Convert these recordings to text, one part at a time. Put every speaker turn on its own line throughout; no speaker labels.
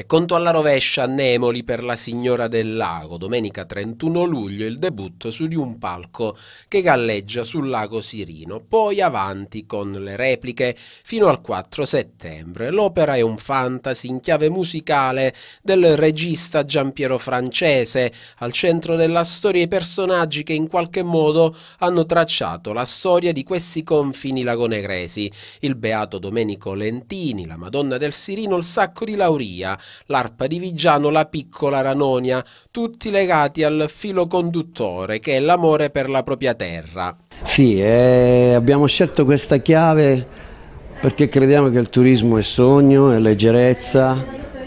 E conto alla rovescia Nemoli per la Signora del Lago, domenica 31 luglio il debutto su di un palco che galleggia sul lago Sirino, poi avanti con le repliche fino al 4 settembre. L'opera è un fantasy in chiave musicale del regista Giampiero Francese, al centro della storia i personaggi che in qualche modo hanno tracciato la storia di questi confini lagonegresi, il beato Domenico Lentini, la Madonna del Sirino, il Sacco di Lauria, l'arpa di Vigiano, la piccola Ranonia, tutti legati al filo conduttore che è l'amore per la propria terra.
Sì, eh, abbiamo scelto questa chiave perché crediamo che il turismo è sogno, è leggerezza,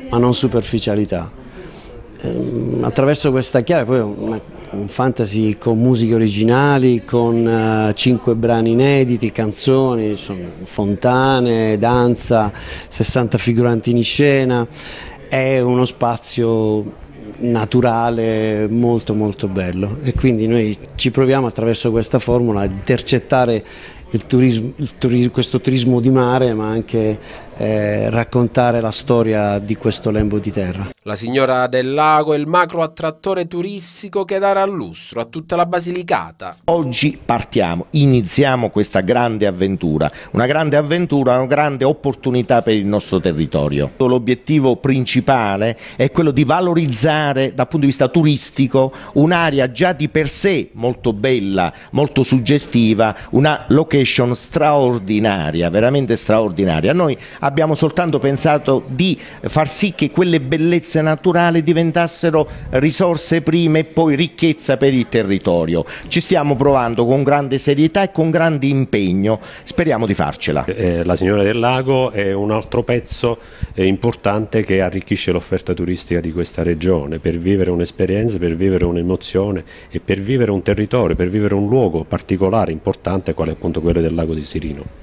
ma non superficialità. Eh, attraverso questa chiave poi una, un fantasy con musiche originali, con uh, cinque brani inediti, canzoni, insomma, fontane, danza, 60 figuranti in scena è uno spazio naturale molto molto bello e quindi noi ci proviamo attraverso questa formula a intercettare il turismo, il turismo, questo turismo di mare ma anche eh, raccontare la storia di questo lembo di terra.
La Signora del Lago è il macro attrattore turistico che darà lustro a tutta la Basilicata.
Oggi partiamo, iniziamo questa grande avventura, una grande avventura, una grande opportunità per il nostro territorio. L'obiettivo principale è quello di valorizzare dal punto di vista turistico un'area già di per sé molto bella, molto suggestiva, una location straordinaria, veramente straordinaria. Noi abbiamo abbiamo soltanto pensato di far sì che quelle bellezze naturali diventassero risorse prime e poi ricchezza per il territorio. Ci stiamo provando con grande serietà e con grande impegno, speriamo di farcela. Eh, la Signora del Lago è un altro pezzo eh, importante che arricchisce l'offerta turistica di questa regione per vivere un'esperienza, per vivere un'emozione e per
vivere un territorio, per vivere un luogo particolare, importante quale è appunto quello del Lago di Sirino.